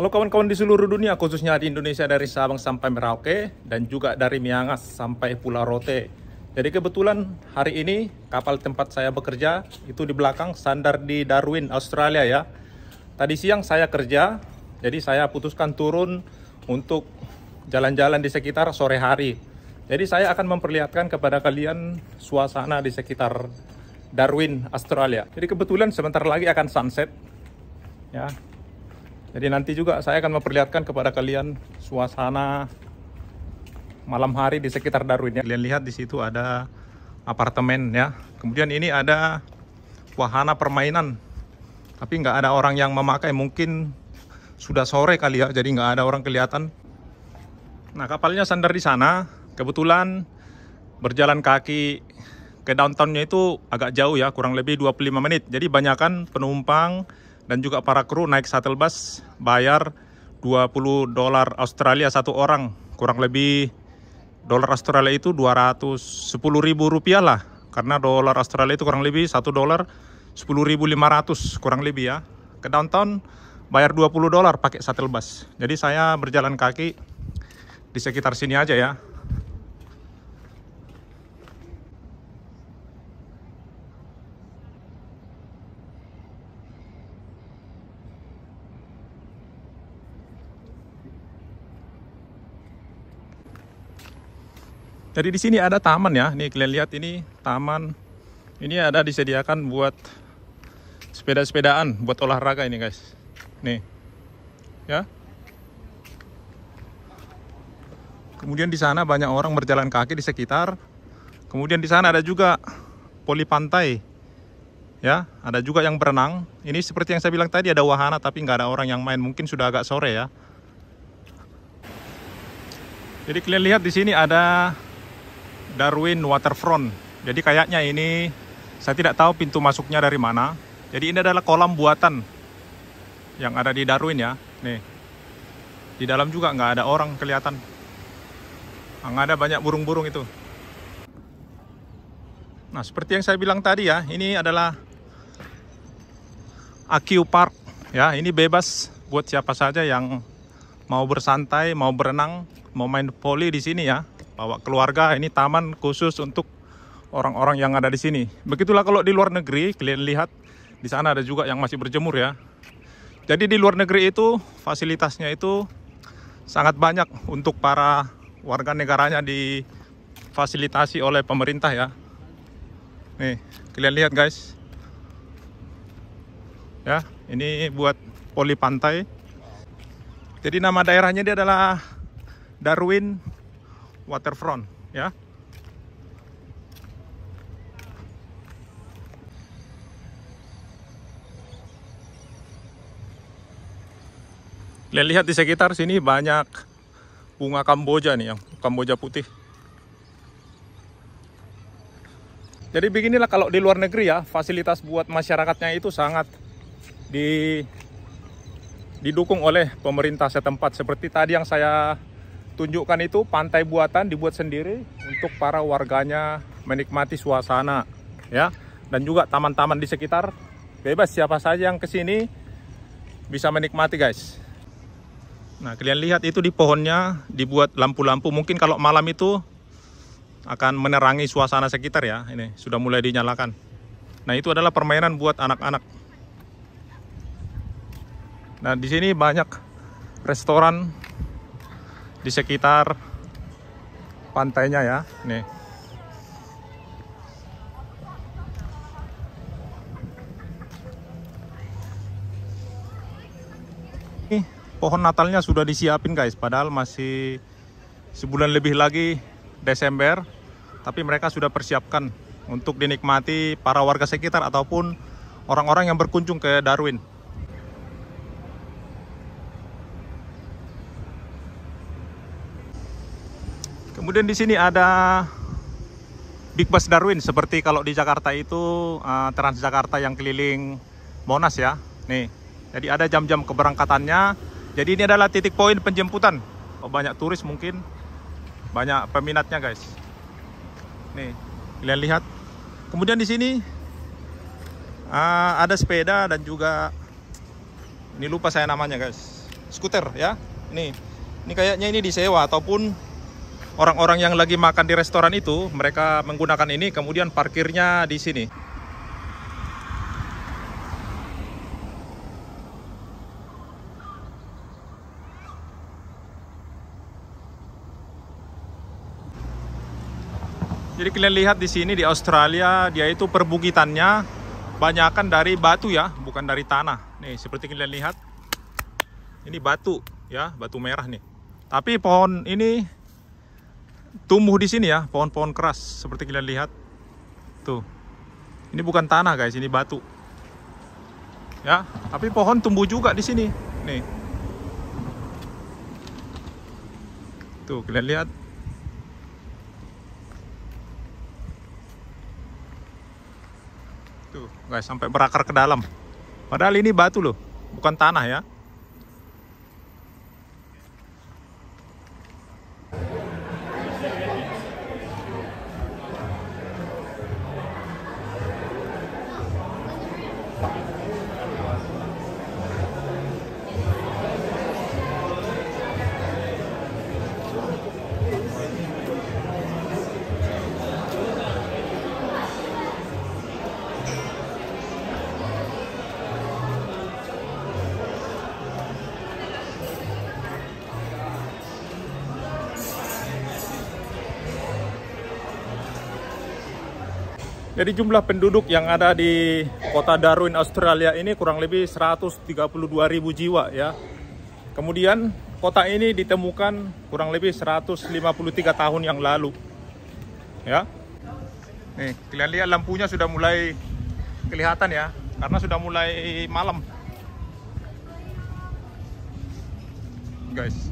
Halo kawan-kawan di seluruh dunia, khususnya di Indonesia dari Sabang sampai Merauke dan juga dari Miangas sampai Pulau Rote. Jadi kebetulan hari ini kapal tempat saya bekerja itu di belakang sandar di Darwin, Australia ya. Tadi siang saya kerja, jadi saya putuskan turun untuk jalan-jalan di sekitar sore hari. Jadi saya akan memperlihatkan kepada kalian suasana di sekitar Darwin, Australia. Jadi kebetulan sebentar lagi akan sunset. Ya, jadi nanti juga saya akan memperlihatkan kepada kalian suasana malam hari di sekitar Darwin ya. Kalian lihat di situ ada apartemen ya. Kemudian ini ada wahana permainan. Tapi nggak ada orang yang memakai. Mungkin sudah sore kali ya. Jadi nggak ada orang kelihatan. Nah kapalnya sandar di sana. Kebetulan berjalan kaki ke downtownnya itu agak jauh ya. Kurang lebih 25 menit. Jadi banyakan penumpang dan juga para kru naik shuttle bus bayar 20 dolar Australia satu orang kurang lebih dolar Australia itu 210 ribu rupiah lah karena dolar Australia itu kurang lebih satu dolar 10.500 kurang lebih ya ke downtown bayar 20 dolar pakai shuttle bus jadi saya berjalan kaki di sekitar sini aja ya Jadi di sini ada taman ya. Nih kalian lihat ini taman. Ini ada disediakan buat sepeda-sepedaan, buat olahraga ini guys. Nih. Ya. Kemudian di sana banyak orang berjalan kaki di sekitar. Kemudian di sana ada juga poli pantai. Ya, ada juga yang berenang. Ini seperti yang saya bilang tadi ada wahana tapi nggak ada orang yang main. Mungkin sudah agak sore ya. Jadi kalian lihat di sini ada Darwin Waterfront. Jadi kayaknya ini saya tidak tahu pintu masuknya dari mana. Jadi ini adalah kolam buatan yang ada di Darwin ya. Nih, di dalam juga nggak ada orang kelihatan. Nggak ada banyak burung-burung itu. Nah, seperti yang saya bilang tadi ya, ini adalah Akiu Park. Ya, ini bebas buat siapa saja yang mau bersantai, mau berenang, mau main poli di sini ya bawa keluarga. Ini taman khusus untuk orang-orang yang ada di sini. Begitulah kalau di luar negeri, kalian lihat di sana ada juga yang masih berjemur ya. Jadi di luar negeri itu fasilitasnya itu sangat banyak untuk para warga negaranya difasilitasi oleh pemerintah ya. Nih, kalian lihat guys. Ya, ini buat poli pantai. Jadi nama daerahnya dia adalah Darwin waterfront ya. Lihat, lihat di sekitar sini banyak bunga kamboja nih yang kamboja putih. Jadi beginilah kalau di luar negeri ya, fasilitas buat masyarakatnya itu sangat di didukung oleh pemerintah setempat seperti tadi yang saya tunjukkan itu pantai buatan dibuat sendiri untuk para warganya menikmati suasana ya dan juga taman-taman di sekitar bebas siapa saja yang kesini bisa menikmati guys nah kalian lihat itu di pohonnya dibuat lampu-lampu mungkin kalau malam itu akan menerangi suasana sekitar ya ini sudah mulai dinyalakan nah itu adalah permainan buat anak-anak nah di sini banyak restoran di sekitar pantainya ya nih pohon natalnya sudah disiapin guys padahal masih sebulan lebih lagi Desember tapi mereka sudah persiapkan untuk dinikmati para warga sekitar ataupun orang-orang yang berkunjung ke Darwin Kemudian di sini ada Big Bus Darwin seperti kalau di Jakarta itu uh, Transjakarta yang keliling Monas ya. Nih. Jadi ada jam-jam keberangkatannya. Jadi ini adalah titik poin penjemputan. Oh, banyak turis mungkin. Banyak peminatnya, guys. Nih, kalian lihat. Kemudian di sini uh, ada sepeda dan juga ini lupa saya namanya, guys. Skuter ya. Nih. Ini kayaknya ini disewa ataupun orang-orang yang lagi makan di restoran itu mereka menggunakan ini kemudian parkirnya di sini Jadi kalian lihat di sini di Australia dia itu perbukitannya banyakkan dari batu ya, bukan dari tanah. Nih, seperti kalian lihat. Ini batu ya, batu merah nih. Tapi pohon ini tumbuh di sini ya pohon-pohon keras seperti kalian lihat tuh ini bukan tanah guys ini batu ya tapi pohon tumbuh juga di sini nih tuh kalian lihat tuh guys sampai berakar ke dalam padahal ini batu loh bukan tanah ya Jadi jumlah penduduk yang ada di kota Darwin, Australia ini kurang lebih 132 ribu jiwa ya. Kemudian kota ini ditemukan kurang lebih 153 tahun yang lalu. Ya. Nih, kalian lihat lampunya sudah mulai kelihatan ya, karena sudah mulai malam. Guys.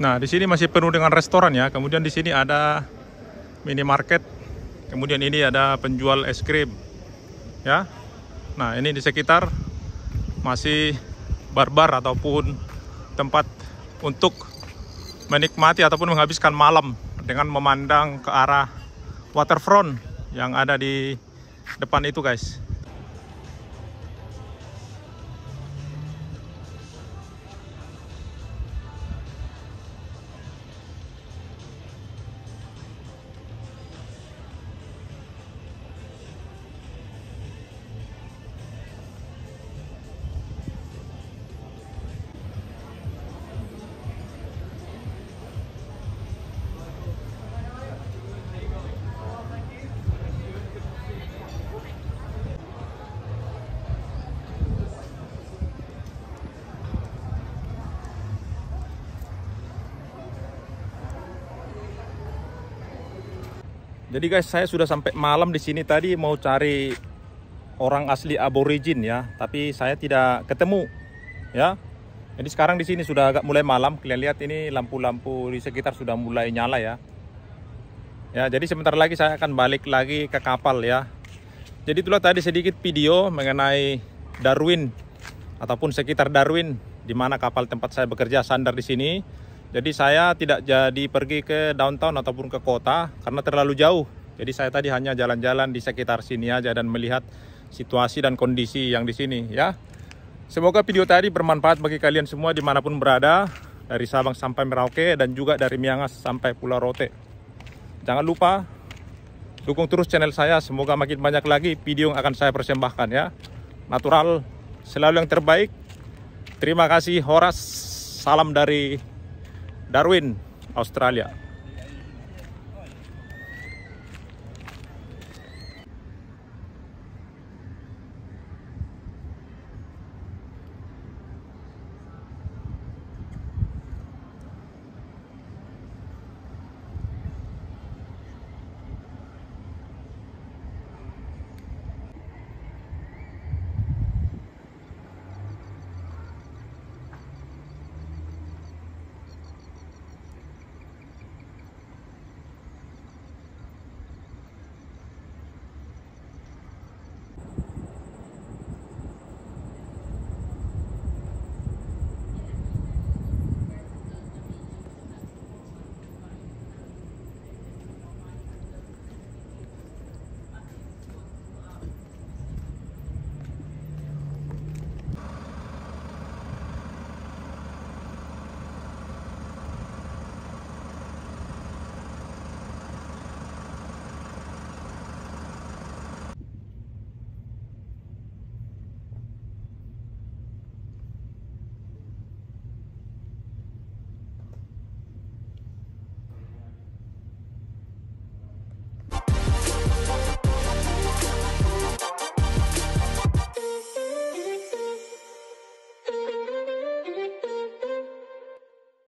Nah, di sini masih penuh dengan restoran ya. Kemudian di sini ada minimarket. Kemudian ini ada penjual es krim. Ya. Nah, ini di sekitar masih barbar ataupun tempat untuk menikmati ataupun menghabiskan malam dengan memandang ke arah waterfront yang ada di depan itu, guys. Jadi guys, saya sudah sampai malam di sini tadi mau cari orang asli aborigin ya, tapi saya tidak ketemu ya. Jadi sekarang di sini sudah agak mulai malam. Kalian lihat ini lampu-lampu di sekitar sudah mulai nyala ya. Ya, jadi sebentar lagi saya akan balik lagi ke kapal ya. Jadi itulah tadi sedikit video mengenai Darwin ataupun sekitar Darwin di mana kapal tempat saya bekerja sandar di sini. Jadi saya tidak jadi pergi ke downtown ataupun ke kota karena terlalu jauh. Jadi saya tadi hanya jalan-jalan di sekitar sini aja dan melihat situasi dan kondisi yang di sini ya. Semoga video tadi bermanfaat bagi kalian semua dimanapun berada dari Sabang sampai Merauke dan juga dari Miangas sampai Pulau Rote. Jangan lupa dukung terus channel saya. Semoga makin banyak lagi video yang akan saya persembahkan ya. Natural selalu yang terbaik. Terima kasih Horas. Salam dari Darwin, Australia.